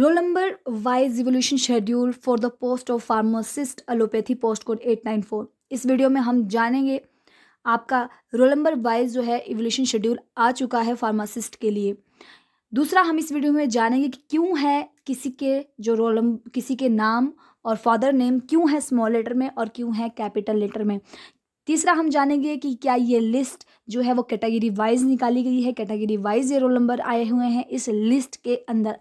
role number wise revolution schedule for the post of pharmacist allopathy post code eight nine four इस video में हम जानेंगे आपका roll number wise जो है इवोल्यूशन शेड्यूल आ चुका है फार्मासिस्ट के लिए दूसरा हम इस वीडियो में जानेंगे कि क्यों है किसी के जो रोल किसी के नाम और फादर नेम क्यों है स्मॉल लेटर में और क्यों है कैपिटल लेटर में तीसरा हम जानेंगे कि क्या ये लिस्ट जो है वो कैटेगरी वाइज निकाली गई है कैटेगरी वाइज ये रोल नंबर आए हुए हैं इस लिस्ट के अंदर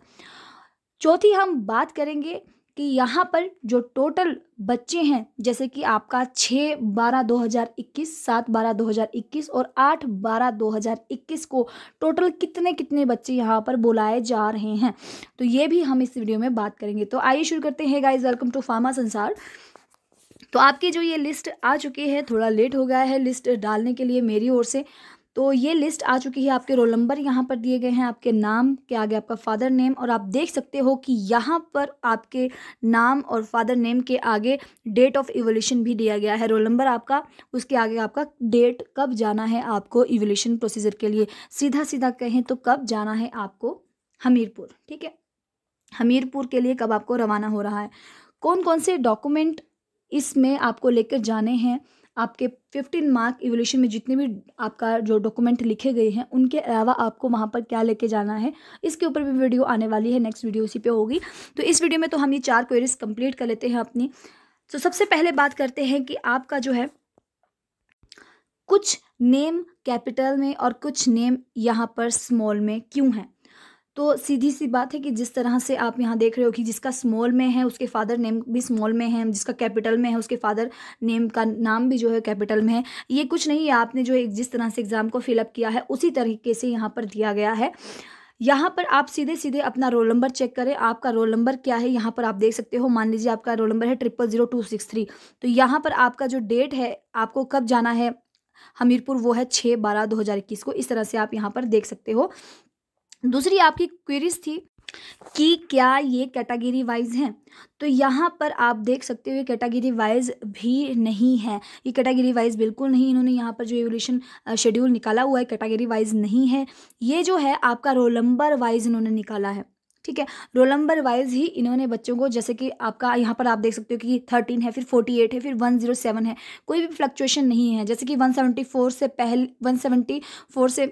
चौथी हम बात करेंगे कि यहाँ पर जो टोटल बच्चे हैं जैसे कि आपका छः बारह दो हज़ार इक्कीस सात बारह दो हज़ार इक्कीस और आठ बारह दो हज़ार इक्कीस को टोटल कितने कितने बच्चे यहाँ पर बुलाए जा रहे हैं तो ये भी हम इस वीडियो में बात करेंगे तो आइए शुरू करते हैं गाइज वेलकम टू फार्मा संसार तो आपकी जो ये लिस्ट आ चुकी है थोड़ा लेट हो गया है लिस्ट डालने के लिए मेरी ओर से तो ये लिस्ट आ चुकी है आपके रोल नंबर यहाँ पर दिए गए हैं आपके नाम के आगे आपका फ़ादर नेम और आप देख सकते हो कि यहाँ पर आपके नाम और फादर नेम के आगे डेट ऑफ इवोल्यूशन भी दिया गया है रोल नंबर आपका उसके आगे आपका डेट कब जाना है आपको इवोल्यूशन प्रोसीजर के लिए सीधा सीधा कहें तो कब जाना है आपको हमीरपुर ठीक है हमीरपुर के लिए कब आपको रवाना हो रहा है कौन कौन से डॉक्यूमेंट इसमें आपको लेकर जाने हैं आपके फिफ्टीन मार्क इवोल्यूशन में जितने भी आपका जो डॉक्यूमेंट लिखे गए हैं उनके अलावा आपको वहाँ पर क्या लेके जाना है इसके ऊपर भी वीडियो आने वाली है नेक्स्ट वीडियो उसी पे होगी तो इस वीडियो में तो हम ये चार क्वेरीज कंप्लीट कर लेते हैं अपनी तो सबसे पहले बात करते हैं कि आपका जो है कुछ नेम कैपिटल में और कुछ नेम यहाँ पर स्मॉल में क्यों है तो सीधी सी बात है कि जिस तरह से आप यहाँ देख रहे हो कि जिसका स्मॉल में है उसके फादर नेम भी स्मॉल में है जिसका कैपिटल में है उसके फादर नेम का नाम भी जो है कैपिटल में है ये कुछ नहीं है आपने जो एक जिस तरह से एग्ज़ाम को फिलअप किया है उसी तरीके से यहाँ पर दिया गया है यहाँ पर आप सीधे सीधे अपना रोल नंबर चेक करें आपका रोल नंबर क्या है यहाँ पर आप देख सकते हो मान लीजिए आपका रोल नंबर है triple zero two six three तो यहाँ पर आपका जो डेट है आपको कब जाना है हमीरपुर वो है छः बारह दो हज़ार इक्कीस को इस तरह से आप यहाँ पर देख सकते हो दूसरी आपकी क्वेरीज थी कि क्या ये कैटेगरी वाइज हैं तो यहाँ पर आप देख सकते हो ये कैटेगरी वाइज भी नहीं है ये कैटेगरी वाइज बिल्कुल नहीं इन्होंने यहाँ पर जो एवोल्यूशन शेड्यूल निकाला हुआ है कैटेगरी वाइज नहीं है ये जो है आपका रोल नंबर वाइज इन्होंने निकाला है ठीक है रोल नंबर वाइज ही इन्होंने बच्चों को जैसे कि आपका यहाँ पर आप देख सकते हो कि थर्टीन है फिर फोर्टी एट है फिर वन जीरो सेवन है कोई भी फ्लक्चुएशन नहीं है जैसे कि वन सेवेंटी फोर से पहले वन सेवेंटी फोर से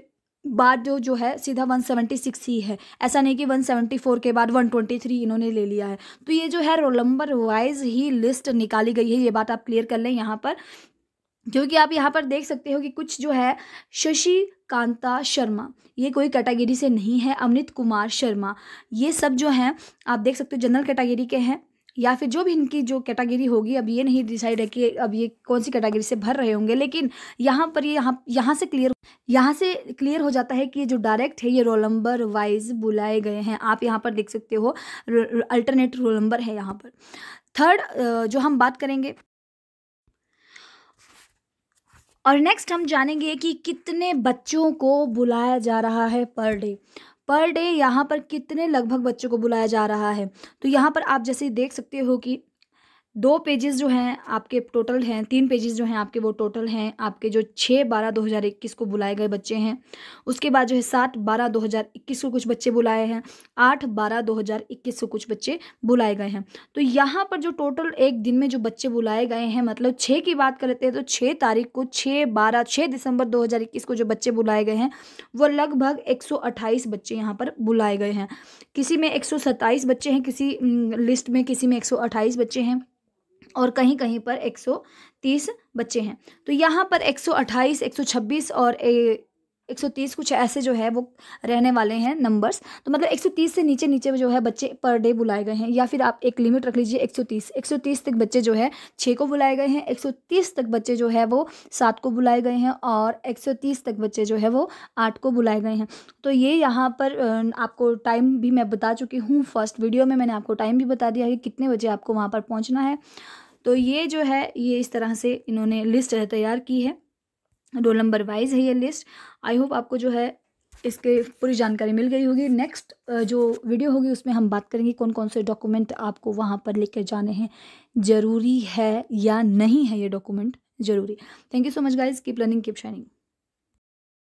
बाद जो जो है सीधा 176 ही है ऐसा नहीं कि 174 के बाद 123 इन्होंने ले लिया है तो ये जो है रोल नंबर वाइज ही लिस्ट निकाली गई है ये बात आप क्लियर कर लें यहाँ पर क्योंकि आप यहाँ पर देख सकते हो कि कुछ जो है शशि कांता शर्मा ये कोई कैटेगरी से नहीं है अमृत कुमार शर्मा ये सब जो हैं आप देख सकते हो जनरल कैटेगरी के हैं या फिर जो भी इनकी जो कैटेगरी होगी अब ये नहीं डिसाइड है कि अब ये कौन सी कैटेगरी से भर रहे होंगे लेकिन यहाँ पर ये यहाँ यहाँ से क्लियर यहाँ से क्लियर हो जाता है कि ये जो डायरेक्ट है ये रोल नंबर वाइज बुलाए गए हैं आप यहाँ पर देख सकते हो अल्टरनेट रोल नंबर है यहाँ पर थर्ड जो हम बात करेंगे और नेक्स्ट हम जानेंगे कि कितने बच्चों को बुलाया जा रहा है पर डे पर डे यहाँ पर कितने लगभग बच्चों को बुलाया जा रहा है तो यहाँ पर आप जैसे देख सकते हो कि दो पेजेस जो हैं आपके टोटल हैं तीन पेजेस जो हैं आपके वो टोटल हैं आपके जो छः बारह दो हज़ार इक्कीस को बुलाए गए बच्चे हैं उसके बाद जो है सात बारह दो हज़ार इक्कीस को कुछ बच्चे बुलाए हैं आठ बारह दो हज़ार इक्कीस को कुछ बच्चे बुलाए गए हैं तो यहाँ पर जो टोटल एक दिन में जो बच्चे बुलाए गए हैं मतलब छः की बात कर लेते हैं तो छः तारीख को छः बारह छः दिसंबर दो हज़ार इक्कीस को जो बच्चे बुलाए गए हैं वो लगभग एक सौ अट्ठाईस बच्चे यहाँ पर बुलाए गए हैं किसी में एक सौ सत्ताईस बच्चे हैं किसी लिस्ट में किसी में एक सौ अट्ठाईस बच्चे हैं और कहीं कहीं पर 130 बच्चे हैं तो यहाँ पर 128, 126 और 130 कुछ ऐसे जो है वो रहने वाले हैं नंबर्स तो मतलब 130 से नीचे नीचे जो है बच्चे पर डे बुलाए गए हैं या फिर आप एक लिमिट रख लीजिए 130 130 तक बच्चे जो है छः को बुलाए गए हैं 130 तक बच्चे जो है वो सात को बुलाए गए हैं और 130 तक बच्चे जो है वो आठ को बुलाए गए हैं तो ये यहाँ पर आपको टाइम भी मैं बता चुकी हूँ फर्स्ट वीडियो में मैंने आपको टाइम भी बता दिया है कि कितने बजे आपको वहाँ पर पहुँचना है तो ये जो है ये इस तरह से इन्होंने लिस्ट तैयार की है रोल नंबर वाइज है ये लिस्ट आई होप आपको जो है इसके पूरी जानकारी मिल गई होगी नेक्स्ट जो वीडियो होगी उसमें हम बात करेंगे कौन कौन से डॉक्यूमेंट आपको वहाँ पर लेकर जाने हैं ज़रूरी है या नहीं है ये डॉक्यूमेंट ज़रूरी thank you so much guys keep learning keep shining